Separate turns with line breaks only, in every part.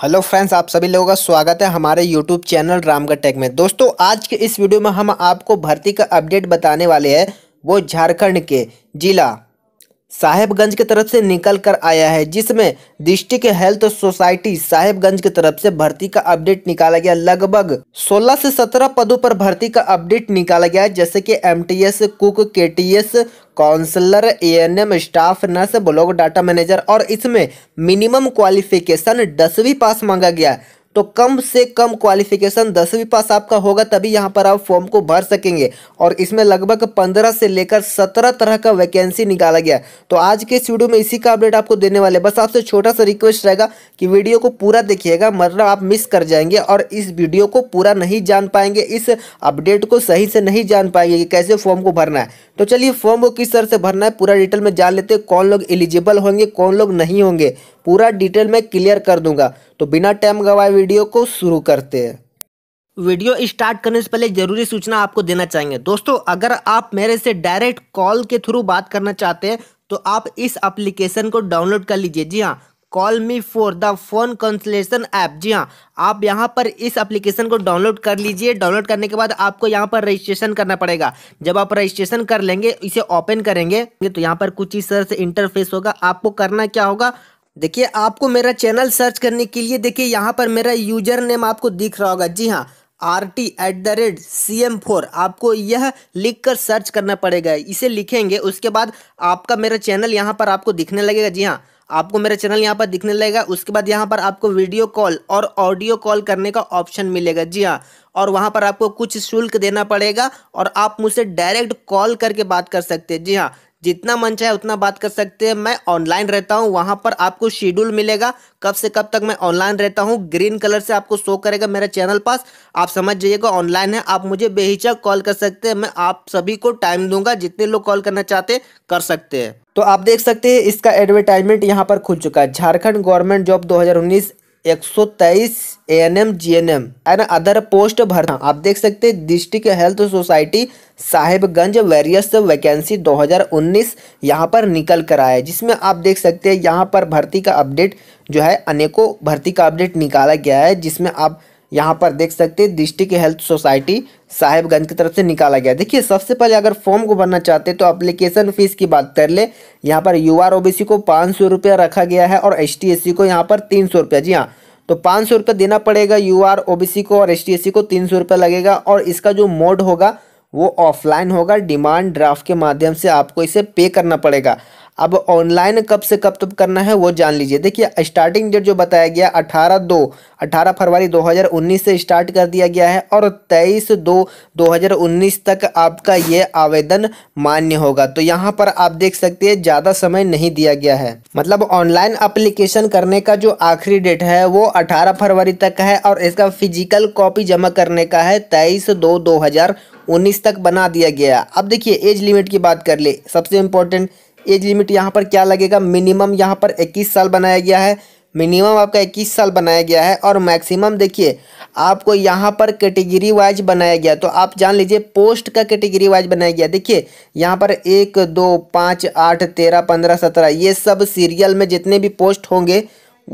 hello friends आप सभी लोगों का स्वागत है हमारे यूट्यूब चैनल रामगढ़ टेक में दोस्तों आज के इस वीडियो में हम आपको भर्ती का अपडेट बताने वाले हैं वो झारखंड के जिला साहेबगंज की तरफ से निकल कर आया है जिसमें डिस्ट्रिक्ट हेल्थ सोसाइटी साहेबगंज की तरफ से भर्ती का अपडेट निकाला गया लगभग 16 से 17 पदों पर भर्ती का अपडेट निकाला गया जैसे कि MTS cook KTS counsellor ANM staff nurse block data manager और इसमें मिनिमम क्वालिफिकेशन दसवीं पास मांगा गया तो कम से कम क्वालिफिकेशन दसवीं पास आपका होगा तभी यहाँ पर आप फॉर्म को भर सकेंगे और इसमें लगभग पंद्रह से लेकर सत्रह तरह का वैकेंसी निकाला गया तो आज के इस वीडियो में इसी का अपडेट आपको देने वाले बस आपसे छोटा सा रिक्वेस्ट रहेगा कि वीडियो को पूरा देखिएगा मतलब आप मिस कर जाएंगे और इस वीडियो को पूरा नहीं जान पाएंगे इस अपडेट को सही से नहीं जान पाएंगे कि कैसे फॉर्म को भरना है तो चलिए फॉर्म को किस तरह से भरना है पूरा डिटेल में जान लेते हैं कौन लोग एलिजिबल होंगे कौन लोग नहीं होंगे पूरा डिटेल में क्लियर कर दूंगा तो बिना टाइम गवाए वीडियो को शुरू करते हैं वीडियो स्टार्ट करने से पहले ज़रूरी सूचना आपको देना चाहेंगे दोस्तों अगर आप मेरे से डायरेक्ट कॉल के थ्रू बात करना चाहते हैं तो आप इस एप्लीकेशन को डाउनलोड कर लीजिए जी हाँ call me for the phone consultation app जी हाँ आप यहाँ पर इस एप्लीकेशन को डाउनलोड कर लीजिए डाउनलोड करने के बाद आपको यहाँ पर रजिस्ट्रेशन करना पड़ेगा जब आप रजिस्ट्रेशन कर लेंगे इसे ओपन करेंगे तो यहाँ पर कुछ इस तरह से इंटरफेस होगा आपको करना क्या होगा देखिए आपको मेरा चैनल सर्च करने के लिए देखिए यहाँ पर मेरा यूजर नेम आपको दिख रहा होगा जी हाँ R T at the rate C M four आपको यह लिख कर सर्च करना पड़ेगा इसे लिखेंगे उसके बाद आपका मेरा चैनल यहाँ पर आपको दिखने लगेगा जी हाँ आपको मेरा चैनल यहाँ पर दिखने लगेगा उसके बाद यहाँ पर आपको वीडियो कॉल और ऑडियो कॉल करने का ऑप्शन मिलेगा जी हाँ और वहाँ पर आपको कुछ शुल्क देना पड़ेगा और आप मुझसे डायरेक्ट कॉल करके बात कर सकते हैं जी हाँ जितना मन चाहे उतना बात कर सकते हैं मैं ऑनलाइन रहता हूँ वहाँ पर आपको शेड्यूल मिलेगा कब से कब तक मैं ऑनलाइन रहता हूँ ग्रीन कलर से आपको शो करेगा मेरा चैनल पास आप समझ जाइएगा ऑनलाइन है आप मुझे बेहिचक कॉल कर सकते हैं मैं आप सभी को टाइम दूंगा जितने लोग कॉल करना चाहते कर सकते हैं तो आप देख सकते हैं इसका एडवर्टाइजमेंट यहाँ पर खुल चुका है Jharkhand government job 2019 G N GNM and other post भरना आप देख सकते हैं district health society Sahebganj various vacancy 2019 यहां पर निकल कर आया है जिसमें आप देख सकते हैं यहां पर भर्ती का अपडेट जो है अनेकों भर्ती का अपडेट निकाला गया है जिसमें आप यहाँ पर देख सकते हैं डिस्ट्रिक्ट हेल्थ सोसाइटी साहेबगंज की तरफ से निकाला गया देखिए सबसे पहले अगर फॉर्म को भरना चाहते हैं तो अप्लीकेशन फ़ीस की बात कर ले यहाँ पर यू आर को पाँच सौ रुपया रखा गया है और एस टी को यहाँ पर तीन सौ रुपया जी हाँ तो पाँच सौ रुपया देना पड़ेगा यू आर को और एस टी को तीन सौ रुपया लगेगा और इसका जो मोड होगा वो ऑफलाइन होगा डिमांड ड्राफ्ट के माध्यम से आपको इसे पे करना पड़ेगा अब ऑनलाइन कब से कब तक करना है वो जान लीजिए देखिए स्टार्टिंग डेट जो बताया गया अठारह दो अठारह फरवरी 2019 से स्टार्ट कर दिया गया है और तेईस दो 2019 तक आपका ये आवेदन मान्य होगा तो यहाँ पर आप देख सकते हैं ज़्यादा समय नहीं दिया गया है मतलब ऑनलाइन अप्लीकेशन करने का जो आखिरी डेट है वो अठारह फरवरी तक है और इसका फिजिकल कॉपी जमा करने का है तेईस दो दो उन्नीस तक बना दिया गया अब देखिए एज लिमिट की बात कर ले सबसे इम्पोर्टेंट एज लिमिट यहाँ पर क्या लगेगा मिनिमम यहाँ पर इक्कीस साल बनाया गया है मिनिमम आपका इक्कीस साल बनाया गया है और मैक्सिमम देखिए आपको यहाँ पर कैटेगरी वाइज बनाया गया तो आप जान लीजिए पोस्ट का कैटेगरी वाइज बनाया गया देखिए यहाँ पर एक दो पाँच आठ तेरह पंद्रह सत्रह ये सब सीरियल में जितने भी पोस्ट होंगे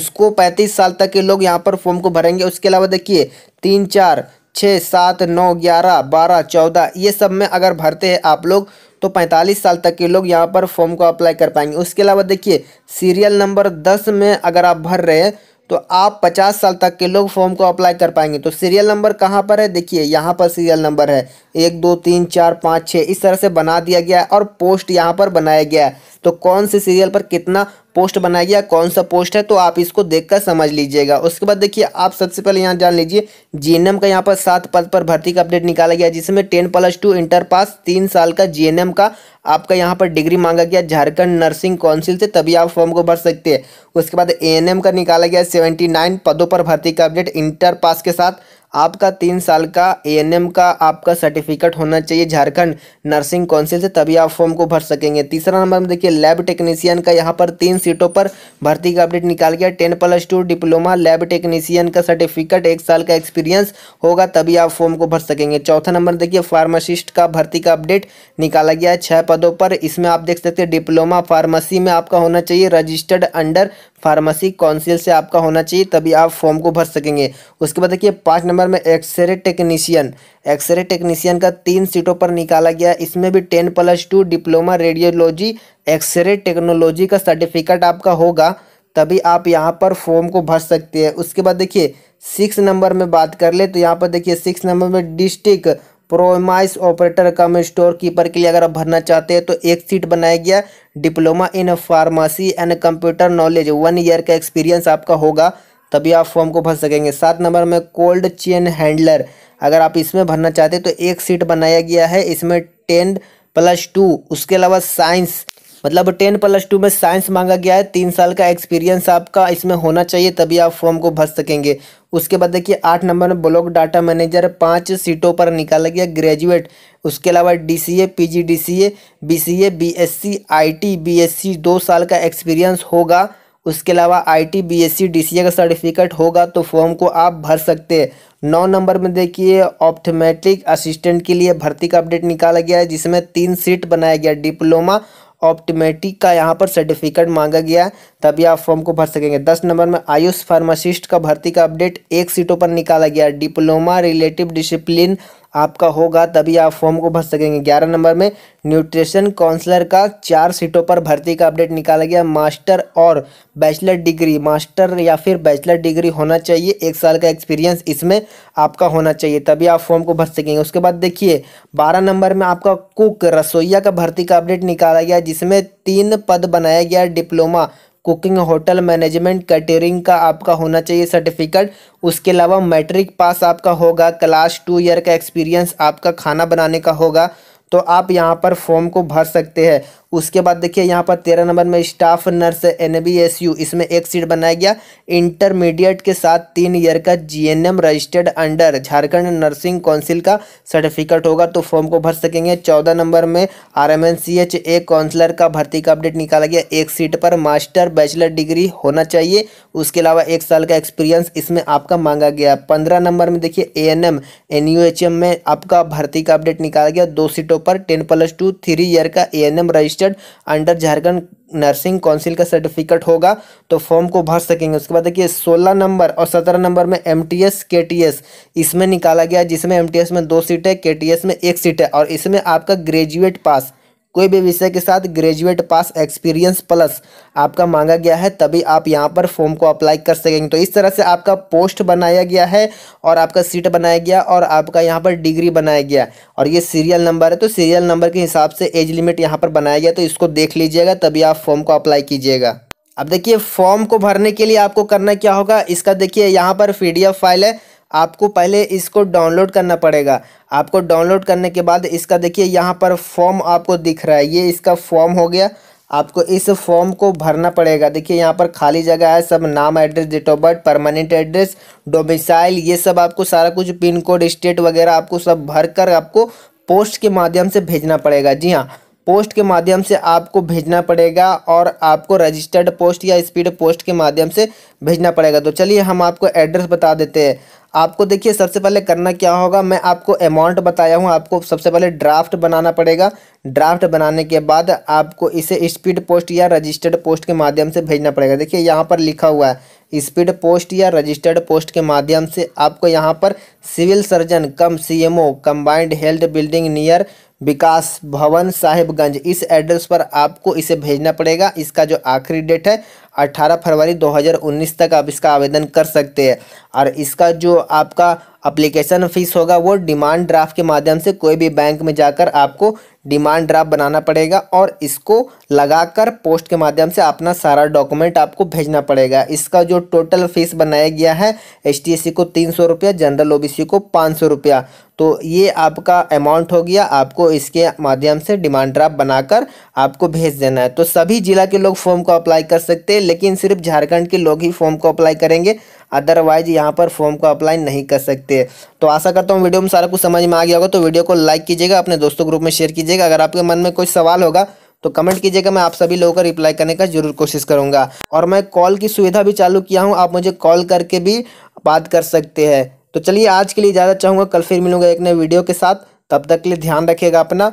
उसको पैंतीस साल तक के लोग यहाँ पर फॉर्म को भरेंगे उसके अलावा देखिए तीन चार छः सात नौ ग्यारह बारह चौदह ये सब में अगर भरते हैं आप लोग तो 45 साल तक के लोग यहाँ पर फॉर्म को अप्लाई कर पाएंगे उसके अलावा देखिए सीरियल नंबर 10 में अगर आप भर रहे हैं तो आप 50 साल तक के लोग फॉर्म को अप्लाई कर पाएंगे तो सीरियल नंबर कहाँ पर है देखिए यहाँ पर सीरियल नंबर है एक दो तीन चार पाँच छः इस तरह से बना दिया गया है और पोस्ट यहाँ पर बनाया गया है तो कौन से सीरियल पर कितना पोस्ट बनाया गया कौन सा पोस्ट है तो आप इसको देखकर समझ लीजिएगा उसके बाद देखिए आप सबसे पहले यहाँ जान लीजिए जीएनएम का यहाँ पर सात पद पर भर्ती का अपडेट निकाला गया जिसमें ten plus two inter pass तीन साल का जीएनएम का आपका यहाँ पर डिग्री मांगा गया झारखंड नर्सिंग काउंसिल से तभी आप फॉर्म को भर सकते हैं उसके बाद ए का निकाला गया सेवेंटी नाइन पदों पर भर्ती का अपडेट इंटर पास के साथ आपका तीन साल का एएनएम का आपका सर्टिफिकेट होना चाहिए झारखंड नर्सिंग काउंसिल से तभी आप फॉर्म को भर सकेंगे तीसरा नंबर में देखिए लैब टेक्नीशियन का यहाँ पर तीन सीटों पर भर्ती का अपडेट निकाल गया ten plus two diploma lab technician का सर्टिफिकेट एक साल का एक्सपीरियंस होगा तभी आप फॉर्म को भर सकेंगे चौथा नंबर देखिए फार्मासिस्ट का भर्ती का अपडेट निकाला गया है छः पदों पर इसमें आप देख सकते हैं डिप्लोमा फार्मेसी में आपका होना चाहिए रजिस्टर्ड अंडर फार्मेसी काउंसिल से आपका होना चाहिए तभी आप फॉर्म को भर सकेंगे उसके बाद देखिए पाँच नंबर में एक्सरे टेक्नीशियन एक्सरे टेक्नीशियन का तीन सीटों पर निकाला गया इसमें भी ten plus two diploma radiology x-ray technology का सर्टिफिकेट आपका होगा तभी आप यहाँ पर फॉर्म को भर सकते हैं उसके बाद देखिए सिक्स नंबर में बात कर ले तो यहाँ पर देखिए सिक्स नंबर में district promise operator cum store keeper के लिए अगर आप भरना चाहते हैं तो एक सीट बनाया गया diploma in pharmacy and computer knowledge one year का एक्सपीरियंस आपका होगा तभी आप फॉर्म को भर सकेंगे सात नंबर में कोल्ड चेन हैंडलर अगर आप इसमें भरना चाहते हैं तो एक सीट बनाया गया है इसमें टेन प्लस टू उसके अलावा साइंस मतलब टेन प्लस टू में साइंस मांगा गया है तीन साल का एक्सपीरियंस आपका इसमें होना चाहिए तभी आप फॉर्म को भर सकेंगे उसके बाद देखिए आठ नंबर में ब्लॉक डाटा मैनेजर पाँच सीटों पर निकाला गया ग्रेजुएट उसके अलावा D C A P G D C A B C A B S C I T B S C दो साल का एक्सपीरियंस होगा उसके अलावा I T B S C D C A का सर्टिफिकेट होगा तो फॉर्म को आप भर सकते हैं नौ नंबर में देखिए ऑप्थमेटिक असिस्टेंट के लिए भर्ती का अपडेट निकाला गया है जिसमें तीन सीट बनाया गया डिप्लोमा ऑप्टोमेटिक का यहाँ पर सर्टिफिकेट मांगा गया है तभी आप फॉर्म को भर सकेंगे दस नंबर में आयुष फार्मासिस्ट का भर्ती का अपडेट एक सीटों पर निकाला गया डिप्लोमा रिलेटिव डिसिप्लिन आपका होगा तभी आप फॉर्म को भर सकेंगे ग्यारह नंबर में न्यूट्रिशन काउंसलर का चार सीटों पर भर्ती का अपडेट निकाला गया मास्टर और बैचलर डिग्री मास्टर या फिर बैचलर डिग्री होना चाहिए एक साल का एक्सपीरियंस इसमें आपका होना चाहिए तभी आप फॉर्म को भर सकेंगे उसके बाद देखिए बारह नंबर में आपका कुक रसोईया का भर्ती का अपडेट निकाला गया जिसमें तीन पद बनाया गया diploma cooking hotel management catering का आपका होना चाहिए सर्टिफिकेट उसके अलावा मैट्रिक पास आपका होगा क्लास टू ईयर का एक्सपीरियंस आपका खाना बनाने का होगा तो आप यहाँ पर फॉर्म को भर सकते हैं उसके बाद देखिए यहाँ पर तेरह नंबर में स्टाफ नर्स एन इसमें एक सीट बनाया गया इंटरमीडिएट के साथ तीन ईयर का GNM registered under Jharkhand nursing council का सर्टिफिकेट होगा तो फॉर्म को भर सकेंगे चौदह नंबर में R M N C H A counsellor का भर्ती का अपडेट निकाला गया एक सीट पर मास्टर बैचलर डिग्री होना चाहिए उसके अलावा एक साल का एक्सपीरियंस इसमें आपका मांगा गया पंद्रह नंबर में देखिए A N M N U H M में आपका भर्ती का अपडेट निकाला गया दो सीटों पर ten plus two three year का A N M register registered under Jharkhand nursing council का सर्टिफिकेट होगा तो फॉर्म को भर सकेंगे उसके बाद देखिए सोलह नंबर और सत्रह नंबर में M T S K T S इसमें निकाला गया जिसमें एम टी एस में दो सीट है के टी एस में एक सीट है और इसमें आपका ग्रेजुएट पास कोई भी विषय के साथ ग्रेजुएट पास एक्सपीरियंस प्लस आपका मांगा गया है तभी आप यहाँ पर फॉर्म को अप्लाई कर सकेंगे तो इस तरह से आपका पोस्ट बनाया गया है और आपका सीट बनाया गया और आपका यहाँ पर डिग्री बनाया गया और ये सीरियल नंबर है तो सीरियल नंबर के हिसाब से एज लिमिट यहाँ पर बनाया गया तो इसको देख लीजिएगा तभी आप फॉर्म को अप्लाई कीजिएगा अब देखिए फॉर्म को भरने के लिए आपको करना क्या होगा इसका देखिए यहाँ पर पी फाइल है आपको पहले इसको डाउनलोड करना पड़ेगा आपको डाउनलोड करने के बाद इसका देखिए यहाँ पर फॉर्म आपको दिख रहा है ये इसका फॉर्म हो गया आपको इस फॉर्म को भरना पड़ेगा देखिए यहाँ पर खाली जगह है सब नाम address date of birth permanent address domicile ये सब आपको सारा कुछ पिन कोड स्टेट वगैरह आपको सब भर कर आपको पोस्ट के माध्यम से भेजना पड़ेगा जी हाँ पोस्ट के माध्यम से आपको भेजना पड़ेगा और आपको रजिस्टर्ड पोस्ट या स्पीड पोस्ट के माध्यम से भेजना पड़ेगा तो चलिए हम आपको एड्रेस बता देते हैं आपको देखिए सबसे पहले करना क्या होगा मैं आपको अमाउंट बताया हूँ आपको सबसे पहले ड्राफ्ट बनाना पड़ेगा ड्राफ्ट बनाने के बाद आपको इसे स्पीड पोस्ट या रजिस्टर्ड पोस्ट के माध्यम से भेजना पड़ेगा देखिए यहाँ पर लिखा हुआ है स्पीड पोस्ट या रजिस्टर्ड पोस्ट के माध्यम से आपको यहाँ पर civil surgeon cum O combined health building near Vikas Bhavan Sahibganj इस एड्रेस पर आपको इसे भेजना पड़ेगा इसका जो आखिरी डेट है 18 फरवरी 2019 तक आप इसका आवेदन कर सकते हैं और इसका जो आपका अप्लीकेशन फ़ीस होगा वो डिमांड ड्राफ्ट के माध्यम से कोई भी बैंक में जाकर आपको डिमांड ड्राफ्ट बनाना पड़ेगा और इसको लगाकर पोस्ट के माध्यम से अपना सारा डॉक्यूमेंट आपको भेजना पड़ेगा इसका जो टोटल फीस बनाया गया है एस को तीन सौ रुपया जनरल ओ को पाँच सौ रुपया तो ये आपका अमाउंट हो गया आपको इसके माध्यम से डिमांड ड्राफ्ट बनाकर आपको भेज देना है तो सभी जिला के लोग फॉर्म को अप्लाई कर सकते हैं लेकिन सिर्फ झारखंड के लोग ही फॉर्म को अप्लाई करेंगे अदरवाइज यहाँ पर फॉर्म को अप्लाई नहीं कर सकते तो आशा करता हूँ वीडियो में सारा कुछ समझ में आ गया होगा तो वीडियो को लाइक कीजिएगा अपने दोस्तों ग्रुप में शेयर कीजिएगा अगर आपके मन में कोई सवाल होगा तो कमेंट कीजिएगा मैं आप सभी लोगों का रिप्लाई करने का जरूर कोशिश करूँगा और मैं कॉल की सुविधा भी चालू किया हूँ आप मुझे कॉल करके भी बात कर सकते हैं तो चलिए आज के लिए ज़्यादा चाहूँगा कल फिर मिलूंगा एक नए वीडियो के साथ तब तक के लिए ध्यान रखिएगा अपना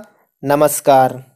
नमस्कार